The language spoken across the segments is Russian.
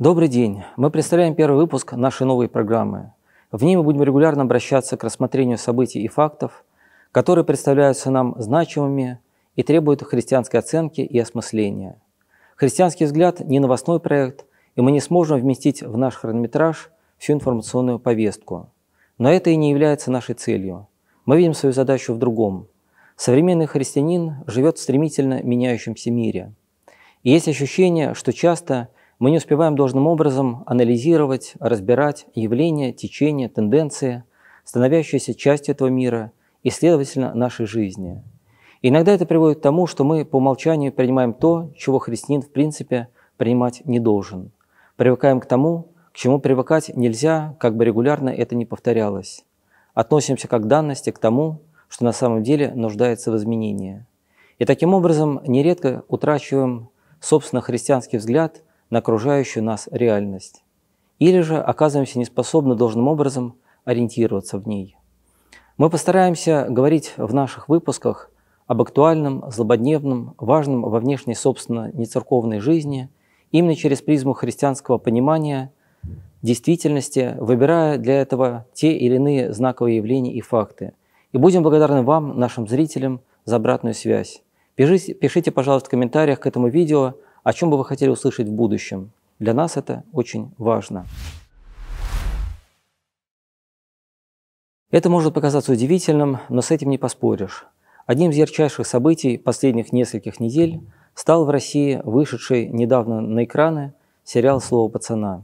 Добрый день! Мы представляем первый выпуск нашей новой программы. В ней мы будем регулярно обращаться к рассмотрению событий и фактов, которые представляются нам значимыми и требуют христианской оценки и осмысления. Христианский взгляд – не новостной проект, и мы не сможем вместить в наш хронометраж всю информационную повестку. Но это и не является нашей целью. Мы видим свою задачу в другом. Современный христианин живет в стремительно меняющемся мире. И есть ощущение, что часто – мы не успеваем должным образом анализировать, разбирать явления, течения, тенденции, становящиеся частью этого мира и, следовательно, нашей жизни. иногда это приводит к тому, что мы по умолчанию принимаем то, чего христианин в принципе принимать не должен. Привыкаем к тому, к чему привыкать нельзя, как бы регулярно это не повторялось. Относимся как данности к тому, что на самом деле нуждается в изменении. И таким образом нередко утрачиваем собственно христианский взгляд на окружающую нас реальность, или же оказываемся неспособны должным образом ориентироваться в ней. Мы постараемся говорить в наших выпусках об актуальном, злободневном, важном во внешней, собственно, нецерковной жизни именно через призму христианского понимания действительности, выбирая для этого те или иные знаковые явления и факты. И будем благодарны вам, нашим зрителям, за обратную связь. Пишите, пожалуйста, в комментариях к этому видео о чем бы вы хотели услышать в будущем. Для нас это очень важно. Это может показаться удивительным, но с этим не поспоришь. Одним из ярчайших событий последних нескольких недель стал в России вышедший недавно на экраны сериал «Слово пацана».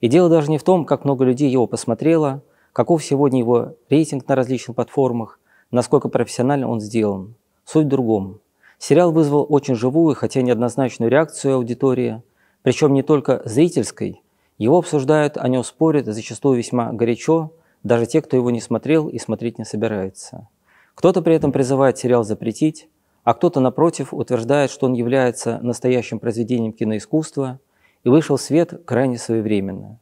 И дело даже не в том, как много людей его посмотрело, каков сегодня его рейтинг на различных платформах, насколько профессионально он сделан. Суть в другом. Сериал вызвал очень живую, хотя неоднозначную реакцию аудитории, причем не только зрительской. Его обсуждают, о нем спорят, зачастую весьма горячо, даже те, кто его не смотрел и смотреть не собирается. Кто-то при этом призывает сериал запретить, а кто-то, напротив, утверждает, что он является настоящим произведением киноискусства и вышел в свет крайне своевременно.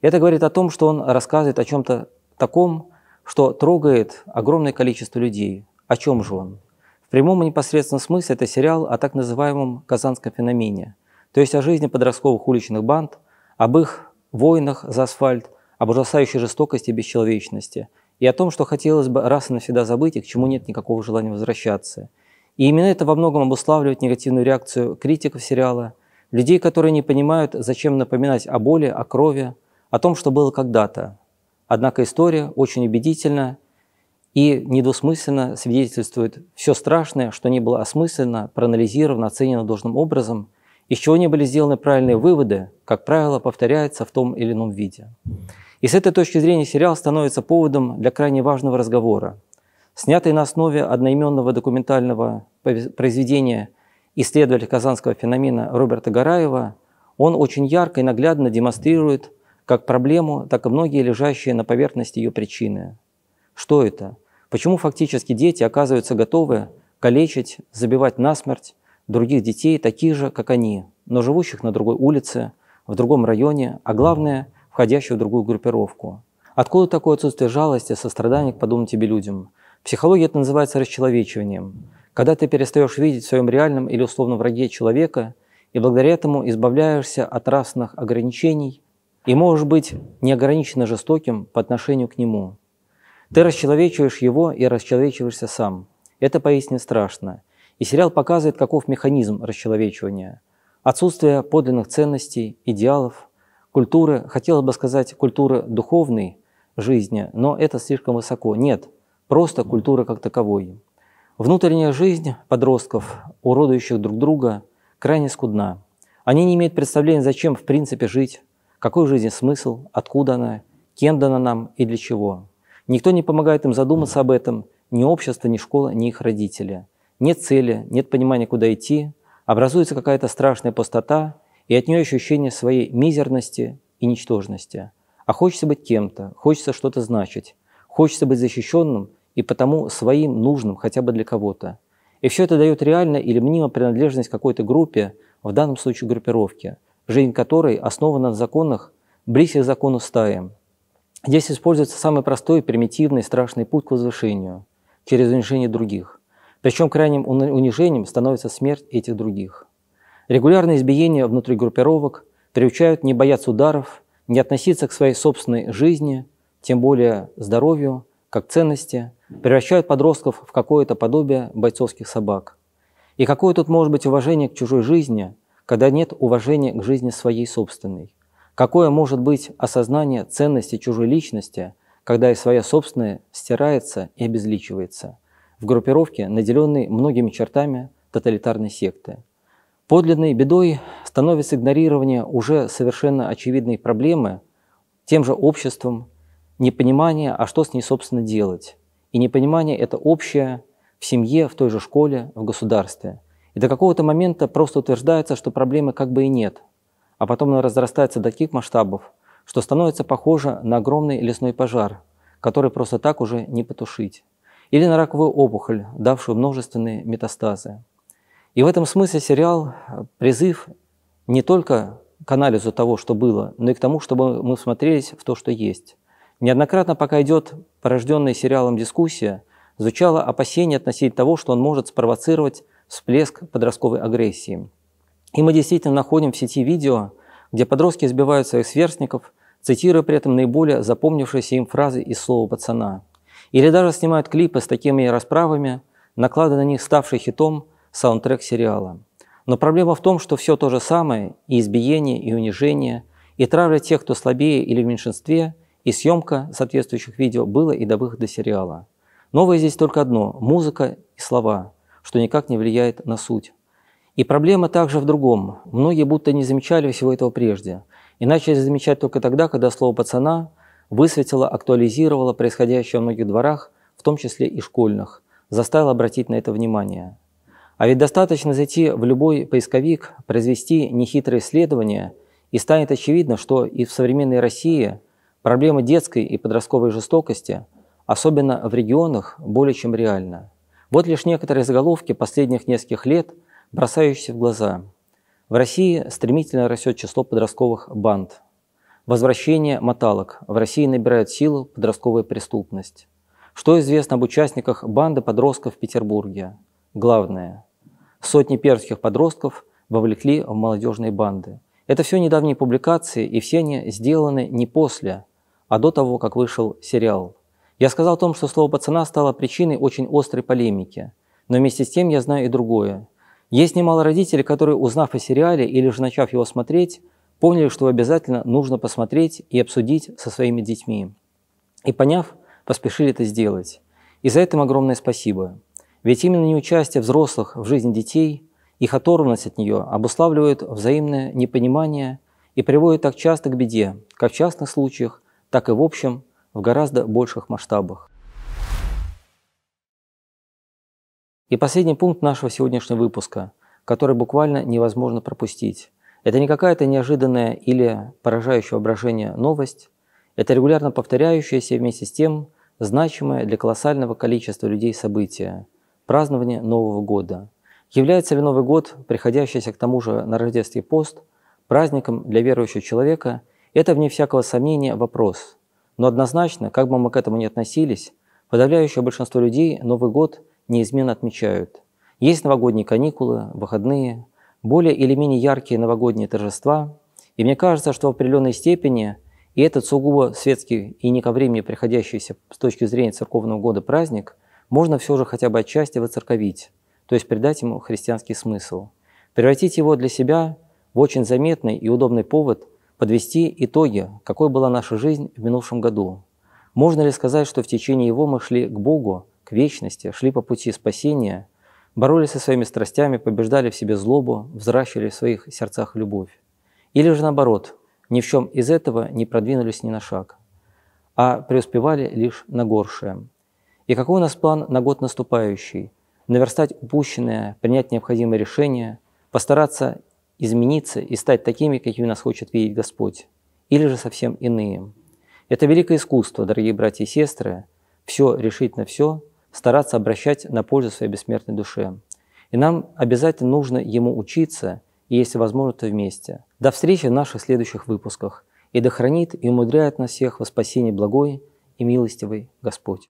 Это говорит о том, что он рассказывает о чем-то таком, что трогает огромное количество людей. О чем же он? В прямом и непосредственном смысле это сериал о так называемом «казанском феномене», то есть о жизни подростковых уличных банд, об их войнах за асфальт, об ужасающей жестокости и бесчеловечности, и о том, что хотелось бы раз и навсегда забыть, и к чему нет никакого желания возвращаться. И именно это во многом обуславливает негативную реакцию критиков сериала, людей, которые не понимают, зачем напоминать о боли, о крови, о том, что было когда-то. Однако история очень убедительна и недвусмысленно свидетельствует все страшное, что не было осмысленно, проанализировано, оценено должным образом, из чего не были сделаны правильные выводы, как правило, повторяется в том или ином виде. И с этой точки зрения сериал становится поводом для крайне важного разговора. Снятый на основе одноименного документального произведения исследователя казанского феномена Роберта Гараева, он очень ярко и наглядно демонстрирует как проблему, так и многие лежащие на поверхности ее причины. Что это? Почему фактически дети оказываются готовы калечить, забивать насмерть других детей, таких же, как они, но живущих на другой улице, в другом районе, а главное, входящих в другую группировку? Откуда такое отсутствие жалости, сострадания к подумать тебе людям? В психологии это называется расчеловечиванием. Когда ты перестаешь видеть в своем реальном или условном враге человека, и благодаря этому избавляешься от расных ограничений и можешь быть неограниченно жестоким по отношению к нему. Ты расчеловечиваешь его и расчеловечиваешься сам. Это поистине страшно. И сериал показывает, каков механизм расчеловечивания. Отсутствие подлинных ценностей, идеалов, культуры, хотелось бы сказать, культуры духовной жизни, но это слишком высоко. Нет, просто культура как таковой. Внутренняя жизнь подростков, уродующих друг друга, крайне скудна. Они не имеют представления, зачем в принципе жить, какой жизни смысл, откуда она, кем дана нам и для чего. Никто не помогает им задуматься об этом, ни общество, ни школа, ни их родители. Нет цели, нет понимания, куда идти, образуется какая-то страшная пустота, и от нее ощущение своей мизерности и ничтожности. А хочется быть кем-то, хочется что-то значить, хочется быть защищенным и потому своим нужным хотя бы для кого-то. И все это дает реально или мнимо принадлежность какой-то группе, в данном случае группировке, жизнь которой основана на законах, близких закону стаям, Здесь используется самый простой, примитивный, страшный путь к возвышению через унижение других. Причем крайним унижением становится смерть этих других. Регулярные избиения внутри группировок приучают не бояться ударов, не относиться к своей собственной жизни, тем более здоровью, как ценности, превращают подростков в какое-то подобие бойцовских собак. И какое тут может быть уважение к чужой жизни, когда нет уважения к жизни своей собственной? Какое может быть осознание ценности чужой личности, когда и своя собственная стирается и обезличивается в группировке, наделенной многими чертами тоталитарной секты? Подлинной бедой становится игнорирование уже совершенно очевидной проблемы тем же обществом, непонимание, а что с ней, собственно, делать. И непонимание это общее в семье, в той же школе, в государстве. И до какого-то момента просто утверждается, что проблемы как бы и нет – а потом она разрастается до таких масштабов, что становится похоже на огромный лесной пожар, который просто так уже не потушить, или на раковую опухоль, давшую множественные метастазы. И в этом смысле сериал – призыв не только к анализу того, что было, но и к тому, чтобы мы смотрелись в то, что есть. Неоднократно, пока идет порожденная сериалом дискуссия, звучало опасение относительно того, что он может спровоцировать всплеск подростковой агрессии. И мы действительно находим в сети видео, где подростки избивают своих сверстников, цитируя при этом наиболее запомнившиеся им фразы из слова «пацана». Или даже снимают клипы с такими расправами, накладывая на них ставший хитом саундтрек сериала. Но проблема в том, что все то же самое, и избиение, и унижение, и травля тех, кто слабее или в меньшинстве, и съемка соответствующих видео было и до выхода сериала. Новое здесь только одно – музыка и слова, что никак не влияет на суть. И проблема также в другом. Многие будто не замечали всего этого прежде. И начали замечать только тогда, когда слово «пацана» высветило, актуализировало происходящее в многих дворах, в том числе и школьных, заставило обратить на это внимание. А ведь достаточно зайти в любой поисковик, произвести нехитрое исследование, и станет очевидно, что и в современной России проблема детской и подростковой жестокости, особенно в регионах, более чем реальна. Вот лишь некоторые заголовки последних нескольких лет – бросающийся в глаза. В России стремительно растет число подростковых банд. Возвращение моталок. В России набирает силу подростковая преступность. Что известно об участниках банды подростков в Петербурге? Главное. Сотни пермских подростков вовлекли в молодежные банды. Это все недавние публикации, и все они сделаны не после, а до того, как вышел сериал. Я сказал о том, что слово «пацана» стало причиной очень острой полемики. Но вместе с тем я знаю и другое. Есть немало родителей, которые, узнав о сериале или же начав его смотреть, поняли, что обязательно нужно посмотреть и обсудить со своими детьми. И поняв, поспешили это сделать. И за это им огромное спасибо. Ведь именно неучастие взрослых в жизни детей, их оторванность от нее обуславливают взаимное непонимание и приводит так часто к беде, как в частных случаях, так и в общем, в гораздо больших масштабах. И последний пункт нашего сегодняшнего выпуска, который буквально невозможно пропустить. Это не какая-то неожиданная или поражающая воображение новость, это регулярно повторяющееся вместе с тем значимое для колоссального количества людей событие – празднование Нового года. Является ли Новый год, приходящийся к тому же на Рождественский пост, праздником для верующего человека – это, вне всякого сомнения, вопрос. Но однозначно, как бы мы к этому ни относились, подавляющее большинство людей Новый год – неизменно отмечают. Есть новогодние каникулы, выходные, более или менее яркие новогодние торжества, и мне кажется, что в определенной степени и этот сугубо светский и не ко времени приходящийся с точки зрения церковного года праздник можно все же хотя бы отчасти воцерковить, то есть придать ему христианский смысл, превратить его для себя в очень заметный и удобный повод подвести итоги, какой была наша жизнь в минувшем году. Можно ли сказать, что в течение его мы шли к Богу, к вечности, шли по пути спасения, боролись со своими страстями, побеждали в себе злобу, взращивали в своих сердцах любовь. Или же наоборот, ни в чем из этого не продвинулись ни на шаг, а преуспевали лишь на горшее. И какой у нас план на год наступающий? Наверстать упущенное, принять необходимые решения, постараться измениться и стать такими, какими нас хочет видеть Господь, или же совсем иные. Это великое искусство, дорогие братья и сестры, все решить на все – стараться обращать на пользу своей бессмертной душе. И нам обязательно нужно ему учиться, и если возможно, то вместе. До встречи в наших следующих выпусках. И да хранит и умудряет нас всех во спасении благой и милостивый Господь.